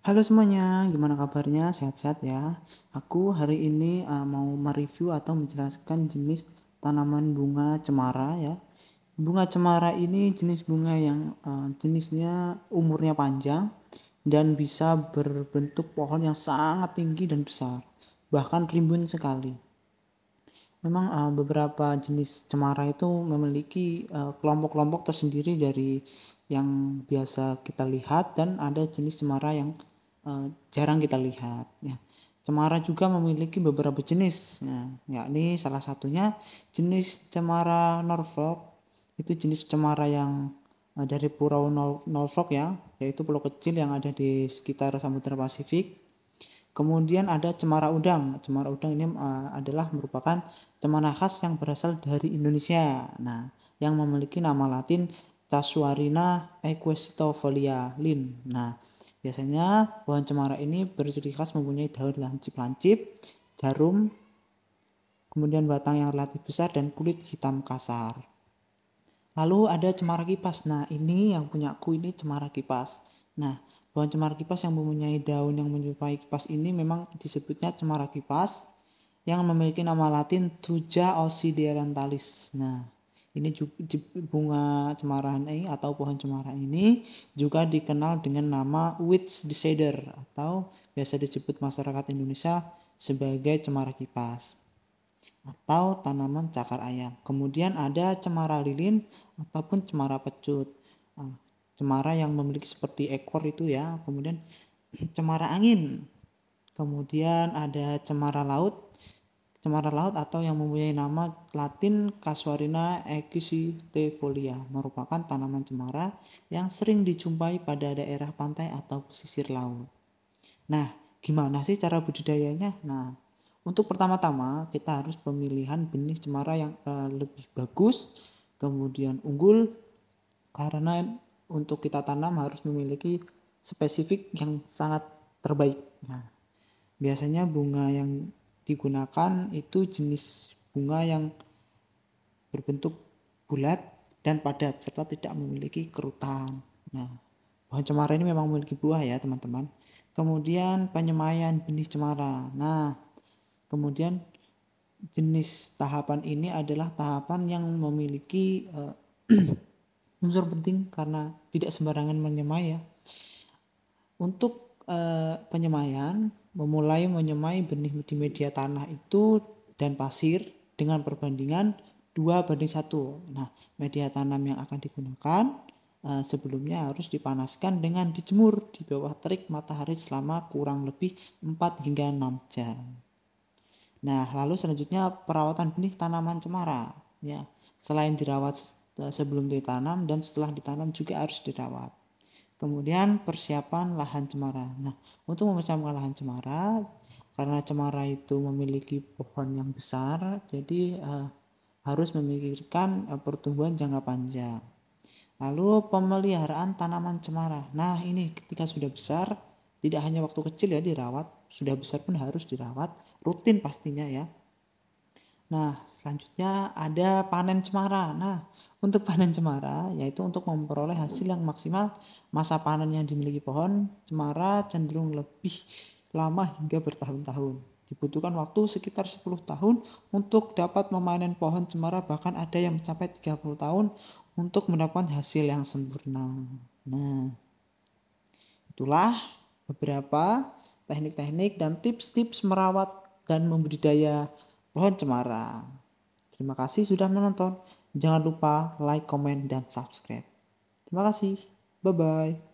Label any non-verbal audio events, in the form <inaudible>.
Halo semuanya, gimana kabarnya? Sehat-sehat ya. Aku hari ini uh, mau mereview atau menjelaskan jenis tanaman bunga cemara ya. Bunga cemara ini jenis bunga yang uh, jenisnya umurnya panjang dan bisa berbentuk pohon yang sangat tinggi dan besar, bahkan rimbun sekali. Memang uh, beberapa jenis cemara itu memiliki kelompok kelompok-kelompok tersendiri dari yang biasa kita lihat dan ada jenis cemara yang Eh, jarang kita lihat. Ya. Cemara juga memiliki beberapa jenis, ya, yakni salah satunya jenis cemara Norfolk, itu jenis cemara yang eh, dari Pulau Norfolk ya, yaitu pulau kecil yang ada di sekitar Samudra Pasifik. Kemudian ada cemara udang. Cemara udang ini eh, adalah merupakan cemara khas yang berasal dari Indonesia. Nah, yang memiliki nama latin Casuarina equestofolia lin. Nah, Biasanya pohon cemara ini berciri khas mempunyai daun lancip-lancip, jarum, kemudian batang yang relatif besar dan kulit hitam kasar. Lalu ada cemara kipas. Nah ini yang punya aku ini cemara kipas. Nah pohon cemara kipas yang mempunyai daun yang menyerupai kipas ini memang disebutnya cemara kipas yang memiliki nama latin Tuja occidentalis. Nah, ini juga bunga cemara ini atau pohon cemara ini juga dikenal dengan nama witch cedar atau biasa disebut masyarakat Indonesia sebagai cemara kipas atau tanaman cakar ayam. Kemudian ada cemara lilin ataupun cemara pecut. Ah, cemara yang memiliki seperti ekor itu ya. Kemudian <clears throat> cemara angin. Kemudian ada cemara laut cemara laut atau yang mempunyai nama latin Casuarina equisitifolia merupakan tanaman cemara yang sering dijumpai pada daerah pantai atau pesisir laut. Nah, gimana sih cara budidayanya? Nah, untuk pertama-tama kita harus pemilihan benih cemara yang uh, lebih bagus, kemudian unggul karena untuk kita tanam harus memiliki spesifik yang sangat terbaik. Nah, biasanya bunga yang digunakan itu jenis bunga yang berbentuk bulat dan padat serta tidak memiliki kerutan. Nah, pohon cemara ini memang memiliki buah ya teman-teman. Kemudian penyemaian benih cemara. Nah, kemudian jenis tahapan ini adalah tahapan yang memiliki uh, <clears throat> unsur penting karena tidak sembarangan menyemai ya. Untuk uh, penyemaian memulai menyemai benih di media tanah itu dan pasir dengan perbandingan 2 banding 1. Nah, media tanam yang akan digunakan eh, sebelumnya harus dipanaskan dengan dijemur di bawah terik matahari selama kurang lebih 4 hingga 6 jam. Nah, lalu selanjutnya perawatan benih tanaman cemara. Ya, selain dirawat eh, sebelum ditanam dan setelah ditanam juga harus dirawat. Kemudian persiapan lahan cemara. Nah, untuk memecamkan lahan cemara, karena cemara itu memiliki pohon yang besar, jadi uh, harus memikirkan uh, pertumbuhan jangka panjang. Lalu pemeliharaan tanaman cemara. Nah, ini ketika sudah besar, tidak hanya waktu kecil ya dirawat, sudah besar pun harus dirawat, rutin pastinya ya. Nah, selanjutnya ada panen cemara. Nah, untuk panen cemara yaitu untuk memperoleh hasil yang maksimal masa panen yang dimiliki pohon cemara cenderung lebih lama hingga bertahun-tahun. Dibutuhkan waktu sekitar 10 tahun untuk dapat memanen pohon cemara bahkan ada yang mencapai 30 tahun untuk mendapatkan hasil yang sempurna. Nah, itulah beberapa teknik-teknik dan tips-tips merawat dan membudidaya pohon cemara. Terima kasih sudah menonton. Jangan lupa like, comment, dan subscribe. Terima kasih. Bye-bye.